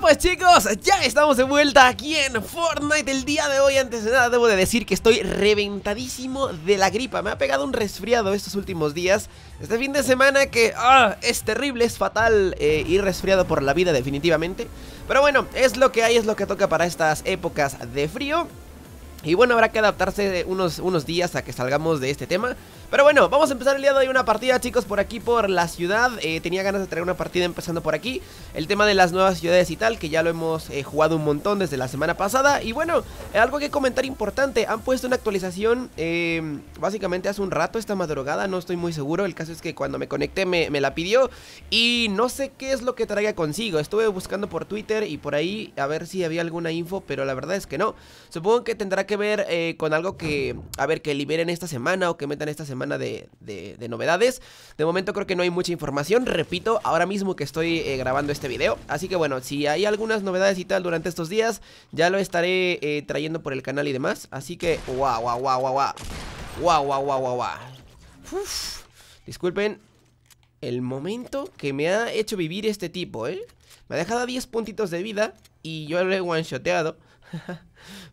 pues chicos, ya estamos de vuelta aquí en Fortnite El día de hoy, antes de nada, debo de decir que estoy reventadísimo de la gripa Me ha pegado un resfriado estos últimos días Este fin de semana que ah, es terrible, es fatal eh, ir resfriado por la vida definitivamente Pero bueno, es lo que hay, es lo que toca para estas épocas de frío y bueno, habrá que adaptarse unos, unos días a que salgamos de este tema. Pero bueno, vamos a empezar el día de hoy una partida, chicos, por aquí, por la ciudad. Eh, tenía ganas de traer una partida empezando por aquí. El tema de las nuevas ciudades y tal, que ya lo hemos eh, jugado un montón desde la semana pasada. Y bueno, eh, algo que comentar importante, han puesto una actualización básicamente hace un rato, esta madrugada, no estoy muy seguro. El caso es que cuando me conecté me, me la pidió y no sé qué es lo que traiga consigo. Estuve buscando por Twitter y por ahí a ver si había alguna info, pero la verdad es que no. Supongo que tendrá que ver con algo que, a ver, que liberen esta semana o que metan esta semana semana de, novedades. De momento creo que no hay mucha información, repito, ahora mismo que estoy eh, grabando este video. Así que bueno, si hay algunas novedades y tal durante estos días, ya lo estaré eh, trayendo por el canal y demás. Así que, guau, guau, guau, guau, guau. Guau, guau, guau, Disculpen el momento que me ha hecho vivir este tipo, ¿eh? Me ha dejado 10 puntitos de vida y yo lo he one-shoteado.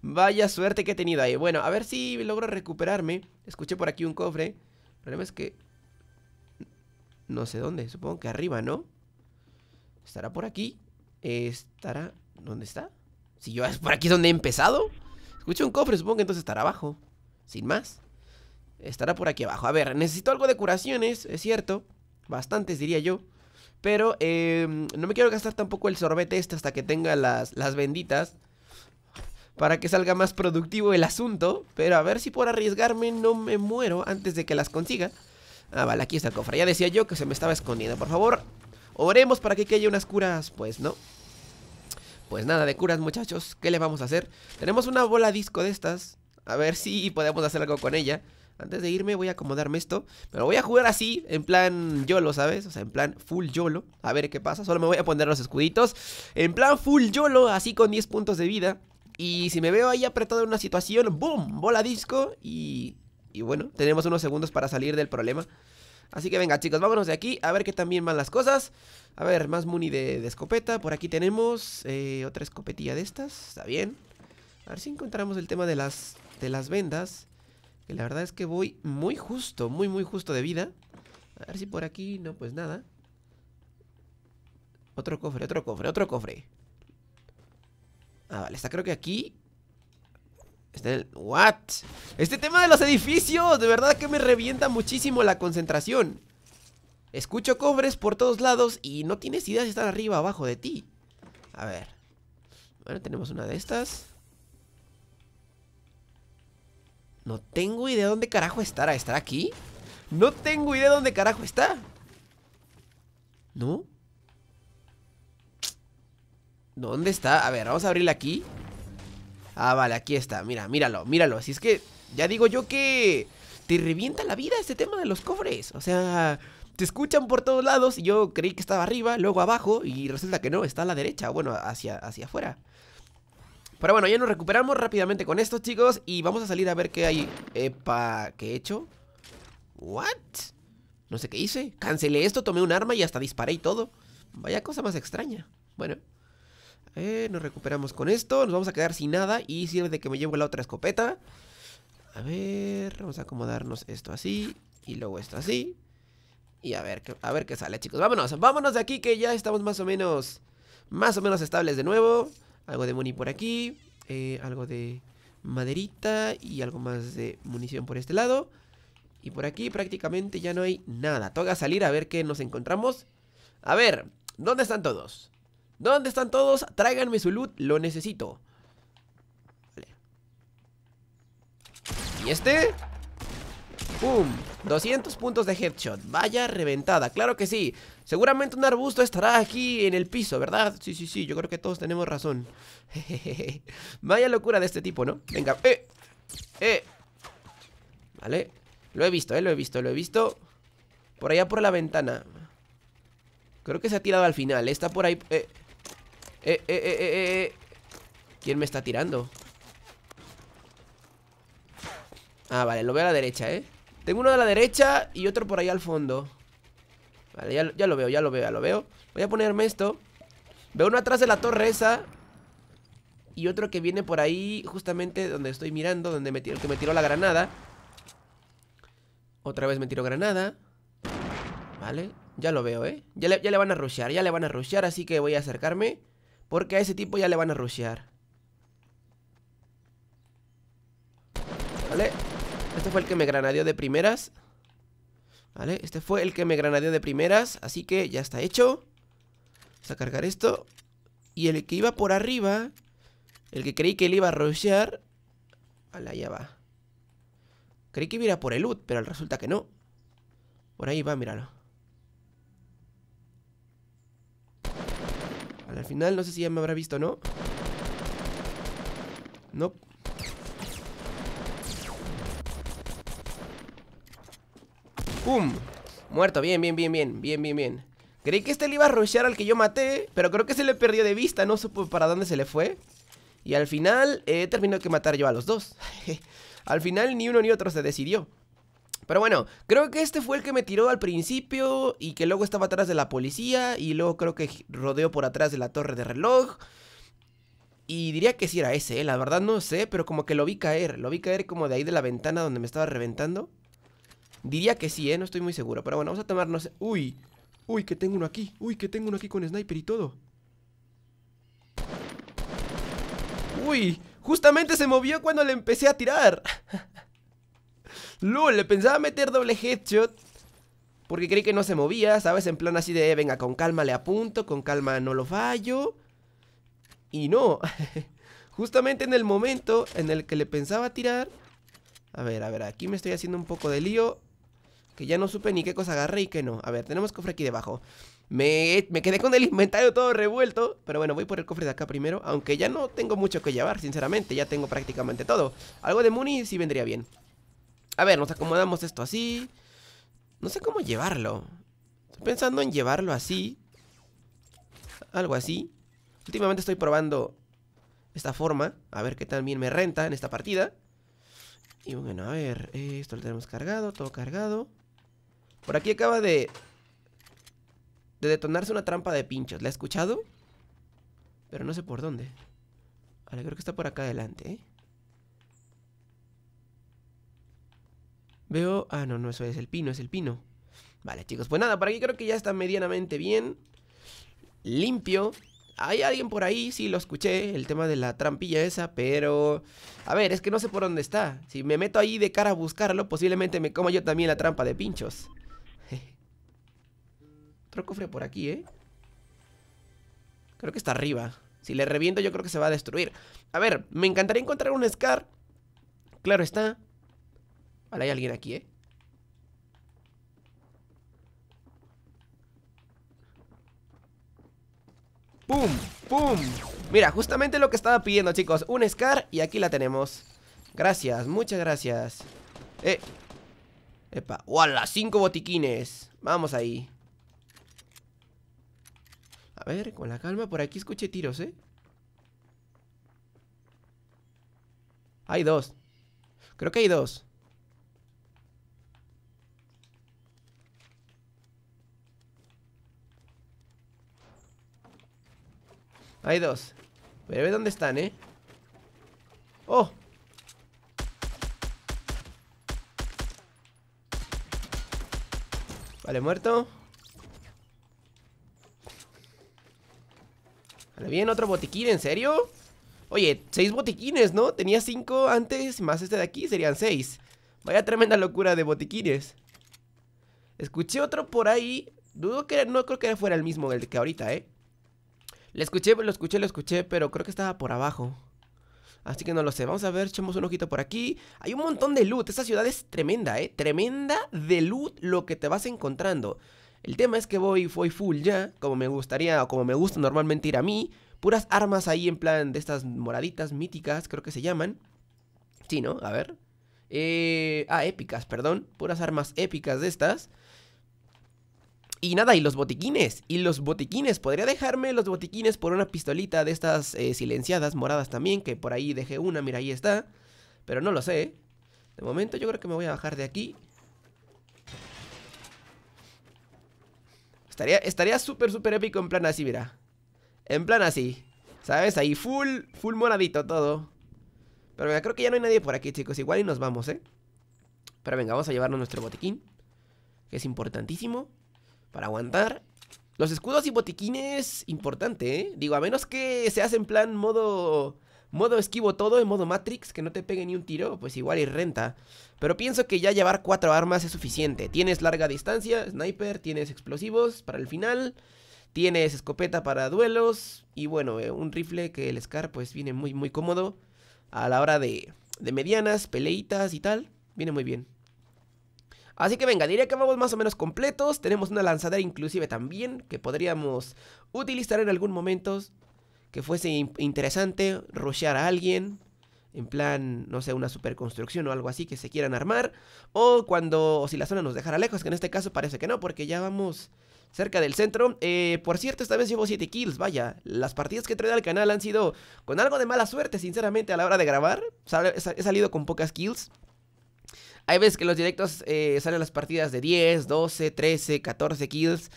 Vaya suerte que he tenido ahí. Bueno, a ver si logro recuperarme. Escuché por aquí un cofre. El problema es que... No sé dónde. Supongo que arriba, ¿no? Estará por aquí. Estará... ¿Dónde está? Si yo es por aquí es donde he empezado. Escuché un cofre, supongo que entonces estará abajo. Sin más. Estará por aquí abajo. A ver, necesito algo de curaciones, es cierto. Bastantes, diría yo. Pero em, no me quiero gastar tampoco el sorbete este hasta que tenga las, las benditas para que salga más productivo el asunto. Pero a ver si por arriesgarme no me muero antes de que las consiga. Ah, vale, aquí está el cofre. Ya decía yo que se me estaba escondiendo. Por favor, oremos para que haya unas curas. Pues no. Pues nada de curas, muchachos. ¿Qué le vamos a hacer? Tenemos una bola disco de estas. A ver si podemos hacer algo con ella. Antes de irme voy a acomodarme esto. pero voy a jugar así, en plan YOLO, ¿sabes? O sea, en plan full YOLO. A ver qué pasa. Solo me voy a poner los escuditos. En plan full YOLO, así con 10 puntos de vida. Y si me veo ahí apretado en una situación, ¡boom! Bola disco y, y bueno, tenemos unos segundos para salir del problema. Así que venga chicos, vámonos de aquí a ver qué también van las cosas. A ver, más muni de, escopeta. Por aquí tenemos eh, otra escopetilla de estas. Está bien. A ver si encontramos el tema de las, de las vendas. Que la verdad es que voy muy justo, muy muy justo de vida. A ver si por aquí no, pues nada. Otro cofre, otro cofre, otro cofre. Ah, vale, está creo que aquí Está el... ¿What? Este tema de los edificios, de verdad que me revienta muchísimo la concentración Escucho cobres por todos lados y no tienes idea si estar arriba o abajo de ti A ver Bueno, tenemos una de estas No tengo idea dónde carajo estará. ¿Estará aquí? No tengo idea de dónde carajo está. ¿No? ¿Dónde está? A ver, vamos a abrirle aquí Ah, vale, aquí está, mira, míralo, míralo Así es que, ya digo yo que Te revienta la vida este tema de los cofres O sea, te escuchan por todos lados Y yo creí que estaba arriba, luego abajo Y resulta que no, está a la derecha Bueno, hacia, hacia afuera Pero bueno, ya nos recuperamos rápidamente con esto, chicos Y vamos a salir a ver qué hay Epa, ¿qué he hecho? ¿What? No sé qué hice Cancelé esto, tomé un arma y hasta disparé y todo Vaya cosa más extraña Bueno eh, nos recuperamos con esto. Nos vamos a quedar sin nada. Y sirve de que me llevo la otra escopeta. A ver, vamos a acomodarnos esto así. Y luego esto así. Y a ver, a ver qué sale, chicos. Vámonos, vámonos de aquí que ya estamos más o menos... Más o menos estables de nuevo. Algo de muni por aquí. Eh, algo de maderita y algo más de munición por este lado. Y por aquí prácticamente ya no hay nada. Toca salir a ver qué nos encontramos. A ver, ¿dónde están todos? ¿Dónde están todos? Tráiganme su loot, lo necesito. Vale. ¿Y este? ¡Pum! 200 puntos de headshot. Vaya reventada, claro que sí. Seguramente un arbusto estará aquí en el piso, ¿verdad? Sí, sí, sí, yo creo que todos tenemos razón. Vaya locura de este tipo, ¿no? Venga, ¡eh! ¡eh! Vale. Lo he visto, ¿eh? Lo he visto, lo he visto. Por allá por la ventana. Creo que se ha tirado al final. Está por ahí. Eh. Eh, eh, eh, ¿Quién me está tirando? Ah, vale, lo veo a la derecha, ¿eh? Tengo uno a la derecha y otro por ahí al fondo Vale, ya, lo veo, ya lo veo, ya lo veo Voy a ponerme esto Veo uno atrás de la torre esa Y otro que viene por ahí justamente donde estoy mirando Donde me que me tiró la granada Otra vez me tiró granada Vale, ya lo veo, ¿eh? Ya le, ya le van a rushear, ya le van a rushear Así que voy a acercarme porque a ese tipo ya le van a rushear. Vale. Este fue el que me granadeó de primeras. Vale, este fue el que me granadeó de primeras. Así que ya está hecho. Vamos a cargar esto. Y el que iba por arriba. El que creí que él iba a rushear. Vale, allá va. Creí que iba a ir a por el loot, pero resulta que no. Por ahí va, míralo. Al final no sé si ya me habrá visto, ¿no? No. ¡Pum! Muerto, bien, bien, bien, bien, bien, bien, bien Creí que este le iba a rushear al que yo maté Pero creo que se le perdió de vista, no supo para dónde se le fue Y al final eh, terminó que matar yo a los dos Al final ni uno ni otro se decidió pero bueno, creo que este fue el que me tiró al principio y que luego estaba atrás de la policía y luego creo que rodeó por atrás de la torre de reloj. Y diría que sí era ese, ¿eh? la verdad no sé, pero como que lo vi caer, lo vi caer como de ahí de la ventana donde me estaba reventando. Diría que sí, ¿eh? no estoy muy seguro, pero bueno, vamos a tomarnos... Uy, uy, que tengo uno aquí, uy, que tengo uno aquí con sniper y todo. Uy, justamente se movió cuando le empecé a tirar. LOL, le pensaba meter doble headshot porque creí que no se movía, ¿sabes? En plan así de, eh, venga, con calma le apunto, con calma no lo fallo. Y no, justamente en el momento en el que le pensaba tirar... A ver, a ver, aquí me estoy haciendo un poco de lío. Que ya no supe ni qué cosa agarré y qué no. A ver, tenemos cofre aquí debajo. Me, me, quedé con el inventario todo revuelto. Pero bueno, voy por el cofre de acá primero. Aunque ya no tengo mucho que llevar, sinceramente. Ya tengo prácticamente todo. Algo de Muni sí vendría bien. A ver, nos acomodamos esto así. No sé cómo llevarlo. Estoy pensando en llevarlo así. Algo así. Últimamente estoy probando esta forma. A ver qué también me renta en esta partida. Y bueno, a ver. Esto lo tenemos cargado, todo cargado. Por aquí acaba de... De detonarse una trampa de pinchos. ¿La he escuchado? Pero no sé por dónde. Vale, creo que está por acá adelante, ¿eh? Veo... Ah, no, no, eso es el pino, es el pino. Vale, chicos, pues nada, por aquí creo que ya está medianamente bien. Limpio. Hay alguien por ahí, sí, lo escuché, el tema de la trampilla esa, pero... A ver, es que no sé por dónde está. Si me meto ahí de cara a buscarlo, posiblemente me coma yo también la trampa de pinchos. Otro cofre por aquí, ¿eh? Creo que está arriba. Si le reviento yo creo que se va a destruir. A ver, me encantaría encontrar un Scar. Claro está. Vale, hay alguien aquí, ¿eh? ¡Pum! ¡Pum! Mira, justamente lo que estaba pidiendo, chicos Un Scar y aquí la tenemos Gracias, muchas gracias Eh Epa, ¡Wala! Cinco botiquines Vamos ahí A ver, con la calma Por aquí escuché tiros, ¿eh? Hay dos Creo que hay dos Hay dos. Voy a ver dónde están, ¿eh? ¡Oh! Vale, muerto. Vale, bien, otro botiquín, ¿en serio? Oye, seis botiquines, ¿no? Tenía cinco antes, más este de aquí, serían seis. Vaya tremenda locura de botiquines. Escuché otro por ahí. Dudo que no creo que fuera el mismo el que ahorita, ¿eh? Lo escuché, lo escuché, lo escuché, pero creo que estaba por abajo. Así que no lo sé. Vamos a ver, echemos un ojito por aquí. Hay un montón de loot. Esta ciudad es tremenda, ¿eh? Tremenda de loot lo que te vas encontrando. El tema es que voy, voy full ya, como me gustaría o como me gusta normalmente ir a mí. Puras armas ahí en plan de estas moraditas míticas, creo que se llaman. Sí, ¿no? A ver. Eh, ah, épicas, perdón. Puras armas épicas de estas. Y nada, y los botiquines. Y los botiquines. Podría dejarme los botiquines por una pistolita de estas eh, silenciadas moradas también. Que por ahí dejé una, mira, ahí está. Pero no lo sé. De momento yo creo que me voy a bajar de aquí. Estaría estaría súper, súper épico en plan así, mira. En plan así. ¿Sabes? Ahí full, full moradito todo. Pero creo que ya no hay nadie por aquí, chicos. Igual y nos vamos, ¿eh? Pero venga, vamos a llevarnos nuestro botiquín. Que es importantísimo. Para aguantar. Los escudos y botiquines, importante, ¿eh? Digo, a menos que se hace en plan modo... Modo esquivo todo, en modo Matrix, que no te pegue ni un tiro, pues igual y renta. Pero pienso que ya llevar cuatro armas es suficiente. Tienes larga distancia, sniper, tienes explosivos para el final, tienes escopeta para duelos y bueno, eh, un rifle que el Scar pues viene muy muy cómodo a la hora de, de medianas, peleitas y tal. Viene muy bien. Así que venga, diría que vamos más o menos completos. Tenemos una lanzadera inclusive también que podríamos utilizar en algún momento que fuese interesante. Rushear a alguien. En plan, no sé, una superconstrucción o algo así que se quieran armar. O cuando, o si la zona nos dejara lejos, que en este caso parece que no, porque ya vamos cerca del centro. Eh, por cierto, esta vez llevo 7 kills, vaya. Las partidas que he traído al canal han sido con algo de mala suerte, sinceramente, a la hora de grabar. he salido con pocas kills. Hay veces que los directos eh, salen las partidas de 10, 12, 13, 14 kills.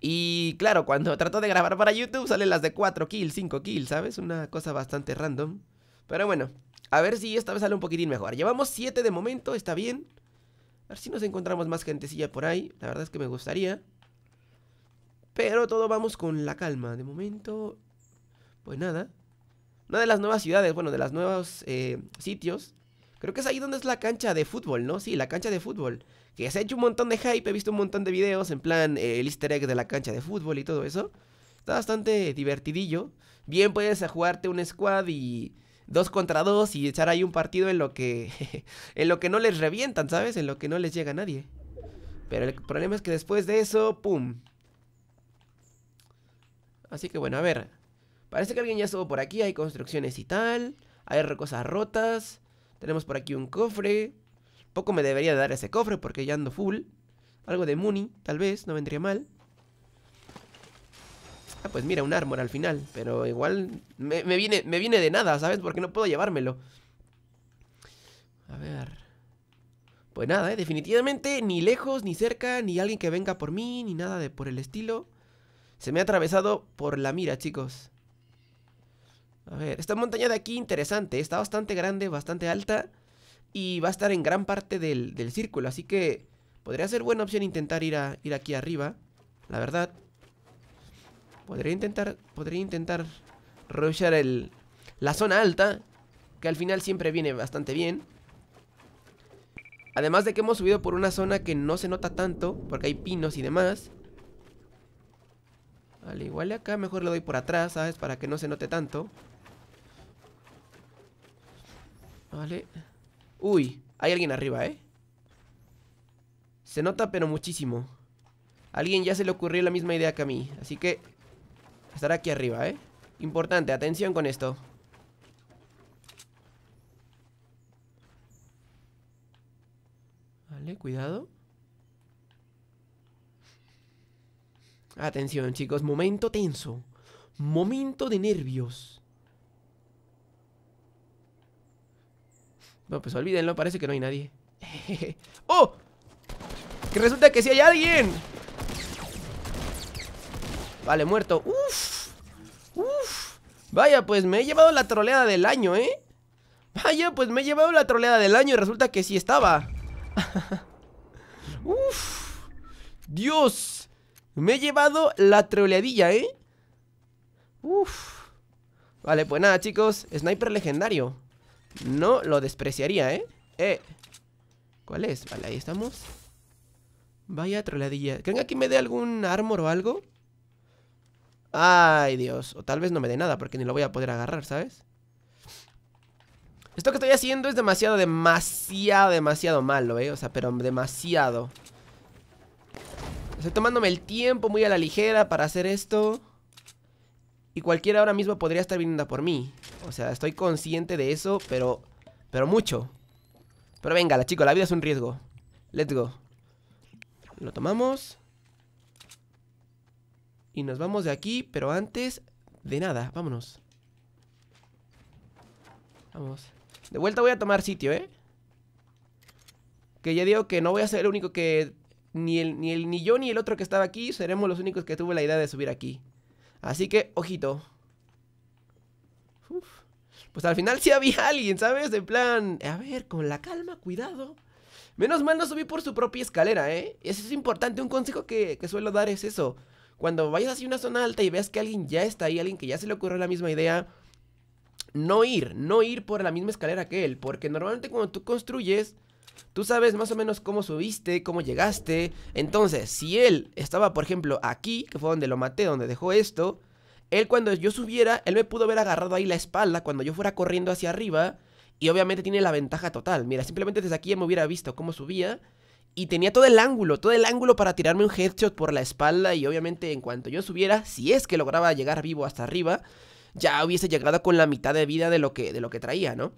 Y claro, cuando trato de grabar para YouTube salen las de 4 kills, 5 kills, ¿sabes? Una cosa bastante random. Pero bueno, a ver si esta vez sale un poquitín mejor. Llevamos 7 de momento, está bien. A ver si nos encontramos más gentecilla por ahí. La verdad es que me gustaría. Pero todo vamos con la calma. De momento, pues nada. Una de las nuevas ciudades, bueno, de los nuevos eh, sitios Creo que es ahí donde es la cancha de fútbol, ¿no? Sí, la cancha de fútbol. Que se ha hecho un montón de hype, he visto un montón de videos en plan eh, el easter egg de la cancha de fútbol y todo eso. Está bastante divertidillo. Bien puedes jugarte un squad y dos contra dos y echar ahí un partido en lo que en lo que no les revientan, ¿sabes? En lo que no les llega nadie. Pero el problema es que después de eso, pum. Así que bueno, a ver. Parece que alguien ya estuvo por aquí, hay construcciones y tal, hay cosas rotas. Tenemos por aquí un cofre. Poco me debería dar ese cofre porque ya ando full. Algo de Muni, tal vez, no vendría mal. Ah, pues mira, un armor al final. Pero igual me, viene, me viene de nada, ¿sabes? Porque no puedo llevármelo. A ver. Pues nada, ¿eh? definitivamente ni lejos, ni cerca, ni alguien que venga por mí, ni nada de por el estilo. Se me ha atravesado por la mira, chicos. A ver, esta montaña de aquí interesante, está bastante grande, bastante alta y va a estar en gran parte del, círculo, así que podría ser buena opción intentar ir, a, ir aquí arriba, la verdad. Podría intentar, podría intentar el, la zona alta, que al final siempre viene bastante bien. Además de que hemos subido por una zona que no se nota tanto, porque hay pinos y demás. Al igual acá mejor le doy por atrás, ¿sabes? Para que no se note tanto. Vale. Uy, hay alguien arriba, ¿eh? Se nota, pero muchísimo. alguien ya se le ocurrió la misma idea que a mí. Así que estará aquí arriba, ¿eh? Importante, atención con esto. Vale, cuidado. Atención, chicos. Momento tenso. Momento de nervios. No, pues olvídenlo, parece que no hay nadie ¡Oh! Que resulta que sí hay alguien Vale, muerto ¡Uf! ¡Uf! Vaya, pues me he llevado la troleada del año, ¿eh? Vaya, pues me he llevado la troleada del año y resulta que sí estaba ¡Uf! ¡Dios! Me he llevado la troleadilla, ¿eh? ¡Uf! Vale, pues nada, chicos Sniper legendario no lo despreciaría, ¿eh? Eh. ¿Cuál es? Vale, ahí estamos. Vaya troleadilla. ¿Creen que aquí me dé algún armor o algo? Ay, Dios. O tal vez no me dé nada porque ni lo voy a poder agarrar, ¿sabes? Esto que estoy haciendo es demasiado, demasiado, demasiado malo, ¿eh? O sea, pero demasiado. Estoy tomándome el tiempo muy a la ligera para hacer esto. Y cualquiera ahora mismo podría estar viniendo por mí. O sea, estoy consciente de eso, pero... Pero mucho. Pero venga, la chico, la vida es un riesgo. Let's go. Lo tomamos. Y nos vamos de aquí, pero antes de nada, vámonos. Vamos. De vuelta voy a tomar sitio, ¿eh? Que ya digo que no voy a ser el único que... Ni, el, ni, el, ni yo ni el otro que estaba aquí seremos los únicos que tuve la idea de subir aquí. Así que, ojito. Pues al final sí había alguien, ¿sabes? En plan, a ver, con la calma, cuidado. Menos mal no subí por su propia escalera, ¿eh? Eso es importante, un consejo que, que suelo dar es eso. Cuando vayas hacia una zona alta y veas que alguien ya está ahí, alguien que ya se le ocurrió la misma idea, no ir, no ir por la misma escalera que él. Porque normalmente cuando tú construyes Tú sabes más o menos cómo subiste, cómo llegaste. Entonces, si él estaba, por ejemplo, aquí, que fue donde lo maté, donde dejó esto, él cuando yo subiera, él me pudo haber agarrado ahí la espalda cuando yo fuera corriendo hacia arriba. Y obviamente tiene la ventaja total. Mira, simplemente desde aquí ya me hubiera visto cómo subía. Y tenía todo el ángulo, todo el ángulo para tirarme un headshot por la espalda. Y obviamente en cuanto yo subiera, si es que lograba llegar vivo hasta arriba, ya hubiese llegado con la mitad de vida de lo que, de lo que traía, ¿no?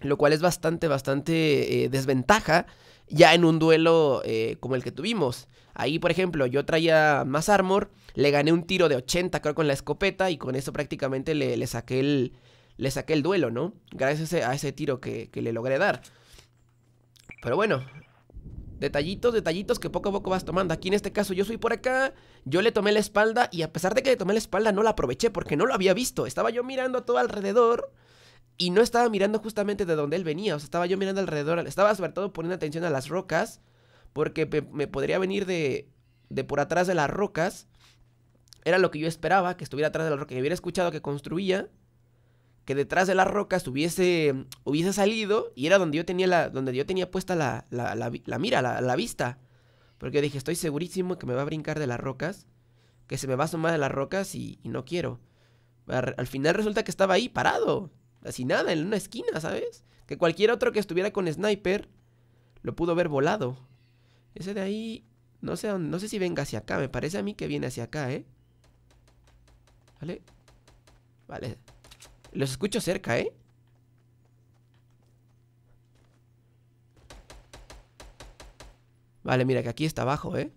lo cual es bastante, bastante eh, desventaja ya en un duelo eh, como el que tuvimos. Ahí, por ejemplo, yo traía más armor, le gané un tiro de 80, creo, con la escopeta, y con eso prácticamente le, saqué, el, le saqué el duelo, ¿no? Gracias a ese, tiro que, que, le logré dar. Pero bueno, detallitos, detallitos que poco a poco vas tomando. Aquí en este caso yo soy por acá, yo le tomé la espalda, y a pesar de que le tomé la espalda, no la aproveché porque no lo había visto. Estaba yo mirando a todo alrededor y no estaba mirando justamente de donde él venía, o sea, estaba yo mirando alrededor, estaba sobre todo poniendo atención a las rocas, porque me, podría venir de, por atrás de las rocas, era lo que yo esperaba, que estuviera atrás de las rocas, que hubiera escuchado que construía, que detrás de las rocas hubiese, hubiese salido, y era donde yo tenía, la, donde yo tenía puesta la, la, mira, la, vista, porque dije, estoy segurísimo que me va a brincar de las rocas, que se me va a asomar de las rocas y, y no quiero. Al final resulta que estaba ahí parado así nada, en una esquina, ¿sabes? Que cualquier otro que estuviera con sniper lo pudo haber volado. Ese de ahí, no sé, no sé si venga hacia acá, me parece a mí que viene hacia acá, ¿eh? ¿Vale? Vale. Los escucho cerca, ¿eh? Vale, mira que aquí está abajo, ¿eh?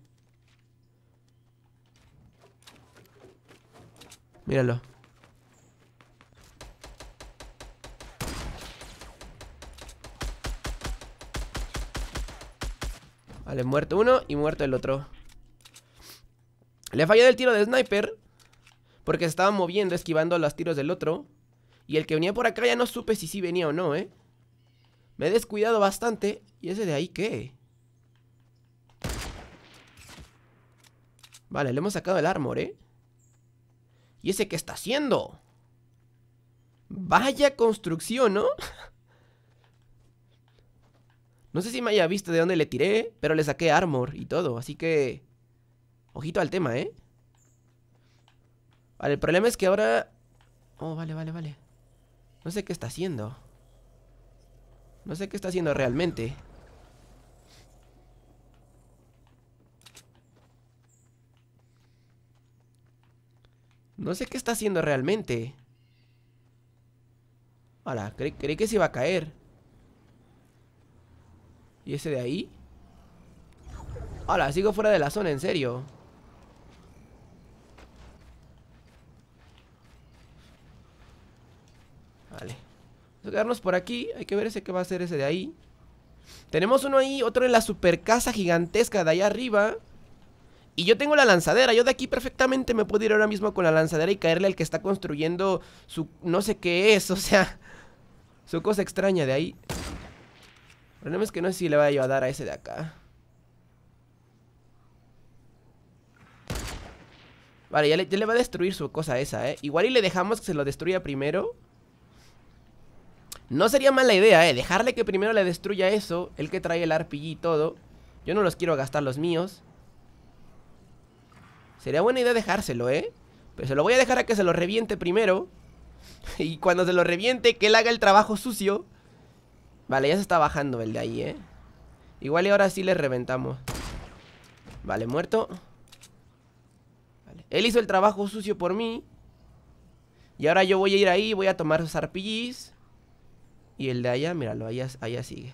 Míralo. Vale, muerto uno y muerto el otro Le falló fallado el tiro de sniper Porque se estaba moviendo, esquivando los tiros del otro Y el que venía por acá ya no supe si sí venía o no, eh Me he descuidado bastante ¿Y ese de ahí qué? Vale, le hemos sacado el armor, eh ¿Y ese qué está haciendo? Vaya construcción, ¿no? No sé si me haya visto de dónde le tiré, pero le saqué armor y todo, así que... Ojito al tema, ¿eh? Vale, el problema es que ahora... Oh, vale, vale, vale. No sé qué está haciendo. No sé qué está haciendo realmente. No sé qué está haciendo realmente. Hola, creí que se iba a caer. ¿Y ese de ahí? Hola, sigo fuera de la zona, en serio. Vale. Vamos a quedarnos por aquí. Hay que ver ese que va a ser ese de ahí. Tenemos uno ahí, otro en la super casa gigantesca de allá arriba. Y yo tengo la lanzadera. Yo de aquí perfectamente me puedo ir ahora mismo con la lanzadera y caerle al que está construyendo su... No sé qué es, o sea... Su cosa extraña de ahí. El problema es que no sé si le va a ayudar a ese de acá. Vale, ya le, va a destruir su cosa esa, ¿eh? Igual y le dejamos que se lo destruya primero. No sería mala idea, ¿eh? Dejarle que primero le destruya eso. El que trae el RPG y todo. Yo no los quiero gastar los míos. Sería buena idea dejárselo, ¿eh? Pero se lo voy a dejar a que se lo reviente primero. Y cuando se lo reviente, que él haga el trabajo sucio. Vale, ya se está bajando el de ahí, ¿eh? Igual y ahora sí le reventamos Vale, muerto vale. Él hizo el trabajo sucio por mí Y ahora yo voy a ir ahí Voy a tomar sus arpillis Y el de allá, míralo, allá, allá sigue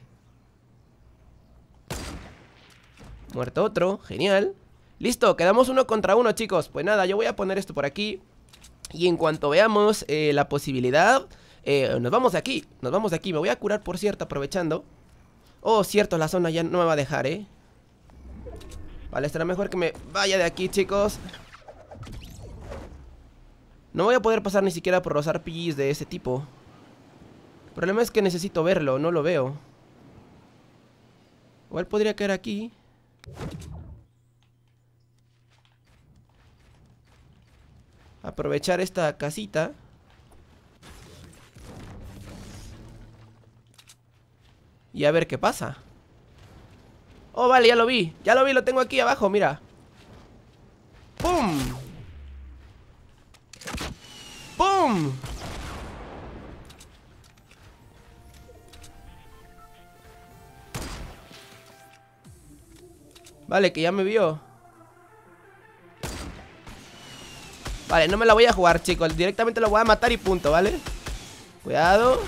Muerto otro, genial Listo, quedamos uno contra uno, chicos Pues nada, yo voy a poner esto por aquí Y en cuanto veamos eh, la posibilidad eh, nos vamos de aquí, nos vamos de aquí. Me voy a curar, por cierto, aprovechando. Oh, cierto, la zona ya no me va a dejar, ¿eh? Vale, estará mejor que me vaya de aquí, chicos. No voy a poder pasar ni siquiera por los RPGs de ese tipo. El problema es que necesito verlo, no lo veo. Igual podría caer aquí. Aprovechar esta casita. Y a ver qué pasa. Oh, vale, ya lo vi. Ya lo vi, lo tengo aquí abajo, mira. ¡Pum! ¡Pum! Vale, que ya me vio Vale, no me la voy a jugar, chicos Directamente lo voy a matar y punto, ¿vale? Cuidado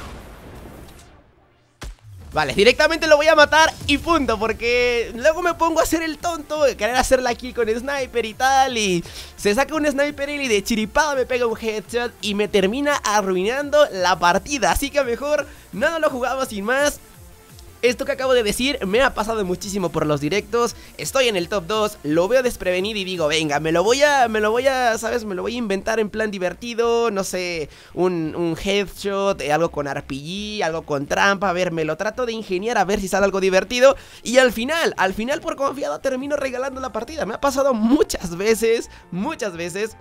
Vale, directamente lo voy a matar y punto Porque luego me pongo a hacer el tonto de Querer hacerla aquí con sniper y tal Y se saca un sniper y de chiripada me pega un headshot Y me termina arruinando la partida Así que mejor no lo jugamos sin más esto que acabo de decir me ha pasado muchísimo por los directos. Estoy en el top 2, lo veo desprevenido y digo, venga, me lo voy a, me lo voy a, ¿sabes? Me lo voy a inventar en plan divertido, no sé, un, headshot, eh, algo con RPG, algo con trampa, a ver, me lo trato de ingeniar a ver si sale algo divertido. Y al final, al final por confiado termino regalando la partida. Me ha pasado muchas veces, muchas veces.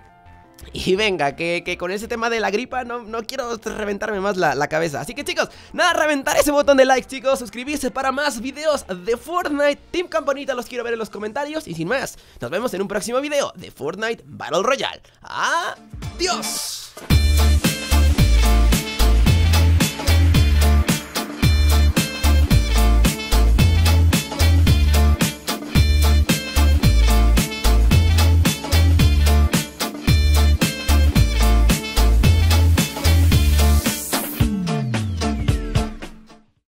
Y venga, que, con ese tema de la gripa no, no quiero reventarme más la, la, cabeza Así que chicos, nada, reventar ese botón de like chicos Suscribirse para más videos de Fortnite Team Campanita los quiero ver en los comentarios Y sin más, nos vemos en un próximo video de Fortnite Battle Royale ¡Adiós!